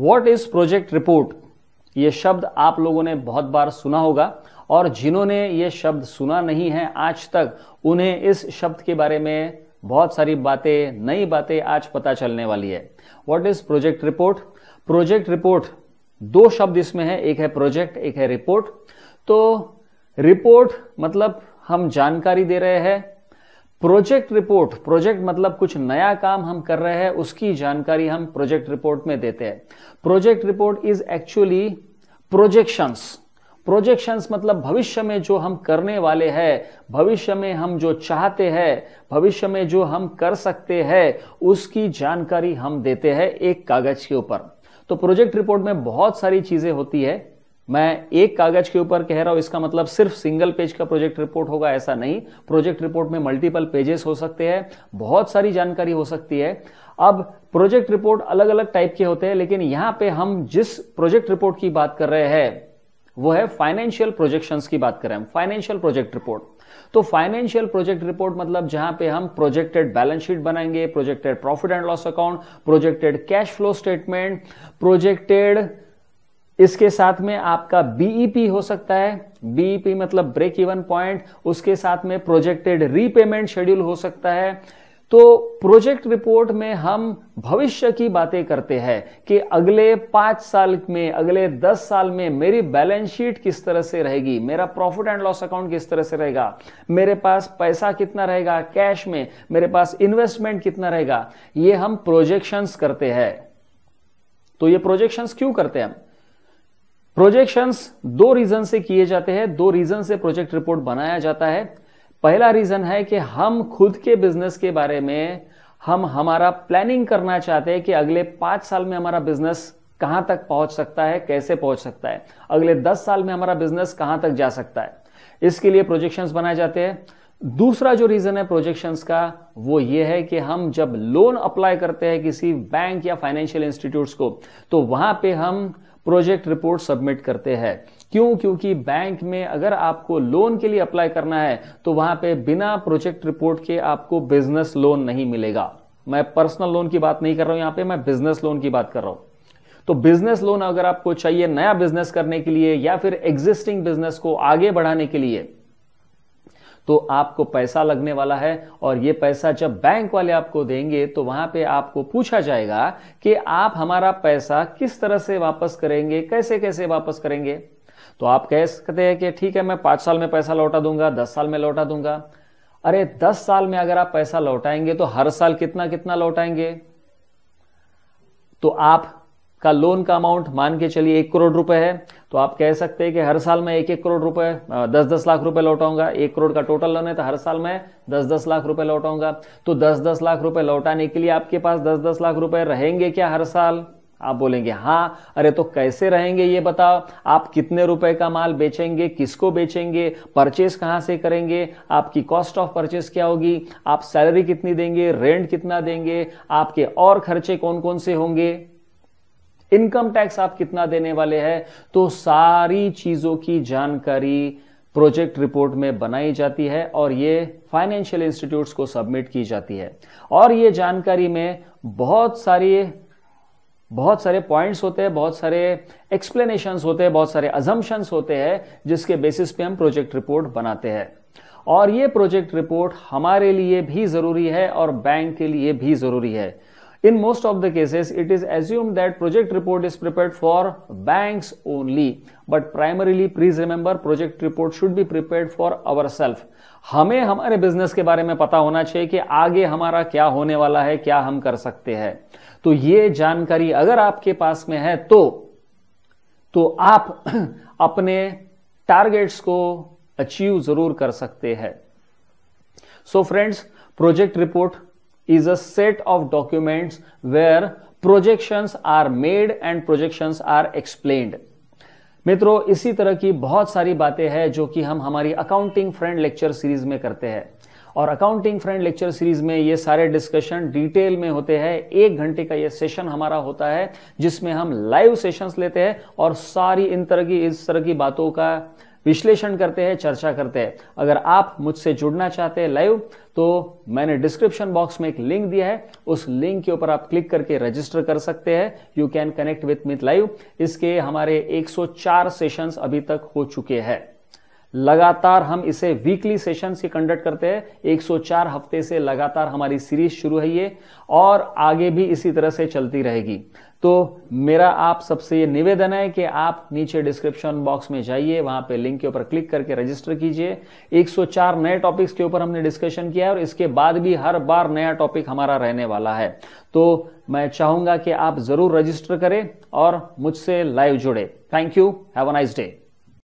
what is project report ये शब्द आप लोगों ने बहुत बार सुना होगा और जिन्होंने ये शब्द सुना नहीं है आज तक उन्हें इस शब्द के बारे में बहुत सारी बातें नई बातें आज पता चलने वाली है what is project report project report दो शब्द इसमें है एक है प्रोजेक्ट एक है रिपोर्ट तो रिपोर्ट मतलब हम जानकारी दे रहे हैं प्रोजेक्ट रिपोर्ट प्रोजेक्ट मतलब कुछ नया काम हम कर रहे हैं उसकी जानकारी हम प्रोजेक्ट रिपोर्ट में देते हैं project report is actually projections projections मतलब भविष्य में जो हम करने वाले हैं भविष्य में हम जो चाहते हैं भविष्य में जो हम कर सकते हैं उसकी जानकारी हम देते हैं एक कागज के ऊपर तो प्रोजेक्ट रिपोर्ट में बहुत सारी चीजें होती है मैं एक कागज के ऊपर कह रहा हूं इसका मतलब सिर्फ सिंगल पेज का प्रोजेक्ट रिपोर्ट होगा ऐसा नहीं प्रोजेक्ट रिपोर्ट में मल्टीपल पेजेस हो सकते हैं बहुत सारी जानकारी हो सकती है अब प्रोजेक्ट रिपोर्ट अलग अलग टाइप के होते हैं लेकिन यहां पे हम जिस प्रोजेक्ट रिपोर्ट की बात कर रहे हैं वो है फाइनेंशियल प्रोजेक्शंस की बात कर रहे हम फाइनेंशियल प्रोजेक्ट रिपोर्ट तो फाइनेंशियल प्रोजेक्ट रिपोर्ट मतलब जहां पे हम प्रोजेक्टेड बैलेंस शीट बनाएंगे projected profit and loss account projected cash flow statement projected इसके साथ में आपका बीईपी e हो सकता है बीईपी e मतलब ब्रेक इवन पॉइंट उसके साथ में प्रोजेक्टेड रीपेमेंट शेड्यूल हो सकता है तो प्रोजेक्ट रिपोर्ट में हम भविष्य की बातें करते हैं कि अगले पांच साल में अगले दस साल में मेरी बैलेंस शीट किस तरह से रहेगी मेरा प्रॉफिट एंड लॉस अकाउंट किस तरह से रहेगा मेरे पास पैसा कितना रहेगा कैश में मेरे पास इन्वेस्टमेंट कितना रहेगा ये हम प्रोजेक्शंस करते हैं तो ये प्रोजेक्शंस क्यों करते हैं हम प्रोजेक्शंस दो रीजन से किए जाते हैं दो रीजन से प्रोजेक्ट रिपोर्ट बनाया जाता है पहला रीजन है कि हम खुद के बिजनेस के बारे में हम हमारा प्लानिंग करना चाहते हैं कि अगले पांच साल में हमारा बिजनेस कहां तक पहुंच सकता है कैसे पहुंच सकता है अगले दस साल में हमारा बिजनेस कहां तक जा सकता है इसके लिए प्रोजेक्शंस बनाए जाते हैं दूसरा जो रीजन है प्रोजेक्शंस का वो ये है कि हम जब लोन अप्लाई करते हैं किसी बैंक या फाइनेंशियल इंस्टीट्यूट्स को तो वहां पे हम प्रोजेक्ट रिपोर्ट सबमिट करते हैं क्यों क्योंकि बैंक में अगर आपको लोन के लिए अप्लाई करना है तो वहां पे बिना प्रोजेक्ट रिपोर्ट के आपको बिजनेस लोन नहीं मिलेगा मैं पर्सनल लोन की बात नहीं कर रहा हूं यहां पे मैं बिजनेस लोन की बात कर रहा हूं तो बिजनेस लोन अगर आपको चाहिए नया बिजनेस करने के लिए या फिर एग्जिस्टिंग बिजनेस को आगे बढ़ाने के लिए तो आपको पैसा लगने वाला है और ये पैसा जब बैंक वाले आपको देंगे तो वहां पे आपको पूछा जाएगा कि आप हमारा पैसा किस तरह से वापस करेंगे कैसे कैसे वापस करेंगे तो आप कह सकते हैं कि ठीक है मैं पांच साल में पैसा लौटा दूंगा दस साल में लौटा दूंगा अरे दस साल में अगर आप पैसा लौटाएंगे तो हर साल कितना कितना लौटाएंगे तो आप का लोन का अमाउंट मान के चलिए एक करोड़ रुपए है तो आप कह सकते हैं कि हर साल मैं एक एक करोड़ रुपए दस दस लाख रुपए लौटाऊंगा एक करोड़ का टोटल लोन है तो हर साल मैं दस दस लाख रुपए लौटाऊंगा तो दस दस लाख रुपए लौटाने के लिए आपके पास दस दस लाख रुपए रहेंगे क्या हर साल आप बोलेंगे हाँ अरे तो कैसे रहेंगे ये बताओ आप कितने रुपए का माल बेचेंगे किसको बेचेंगे परचेस कहाँ से करेंगे आपकी कॉस्ट ऑफ परचेस क्या होगी आप सैलरी कितनी देंगे रेंट कितना देंगे आपके और खर्चे कौन कौन से होंगे इनकम टैक्स आप कितना देने वाले हैं तो सारी चीजों की जानकारी प्रोजेक्ट रिपोर्ट में बनाई जाती है और ये फाइनेंशियल इंस्टीट्यूट्स को सबमिट की जाती है और ये जानकारी में बहुत सारी बहुत सारे पॉइंट्स होते हैं बहुत सारे एक्सप्लेनेशंस होते हैं बहुत सारे अजम्पन्स होते हैं जिसके बेसिस पे हम प्रोजेक्ट रिपोर्ट बनाते हैं और ये प्रोजेक्ट रिपोर्ट हमारे लिए भी जरूरी है और बैंक के लिए भी जरूरी है in most of the cases it is assume that project report is prepare for bank only but primarily please remember project report should be prepare for our self हमें हमारे बिजनेस के बारे में पता होना चाहिए कि आगे हमारा क्या होने वाला है क्या हम कर सकते हैं तो ये जानकारी अगर आपके पास में है तो, तो आप अपने टारगेट्स को अचीव जरूर कर सकते हैं so friends project report is a set of documents where projections are made and projections are explained मित्रों इसी तरह की बहुत सारी बातें हैं जो कि हम हमारी अकाउंटिंग फ्रेंड लेक्चर सीरीज में करते हैं और अकाउंटिंग फ्रेंड लेक्चर सीरीज में ये सारे डिस्कशन डिटेल में होते हैं एक घंटे का ये सेशन हमारा होता है जिसमें हम लाइव सेशंस लेते हैं और सारी इन तरह की इस तरह की बातों का विश्लेषण करते हैं चर्चा करते हैं अगर आप मुझसे जुड़ना चाहते हैं लाइव तो मैंने डिस्क्रिप्शन बॉक्स में एक लिंक दिया है उस लिंक के ऊपर आप क्लिक करके रजिस्टर कर सकते हैं you can connect with me live इसके हमारे 104 सेशंस अभी तक हो चुके हैं लगातार हम इसे वीकली सेशन से कंडक्ट करते हैं 104 हफ्ते से लगातार हमारी सीरीज शुरू है ये और आगे भी इसी तरह से चलती रहेगी तो मेरा आप सबसे ये निवेदन है कि आप नीचे डिस्क्रिप्शन बॉक्स में जाइए वहां पे लिंक के ऊपर क्लिक करके रजिस्टर कीजिए 104 नए टॉपिक्स के ऊपर हमने डिस्कशन किया है और इसके बाद भी हर बार नया टॉपिक हमारा रहने वाला है तो मैं चाहूंगा कि आप जरूर रजिस्टर करें और मुझसे लाइव जुड़े thank you have a nice day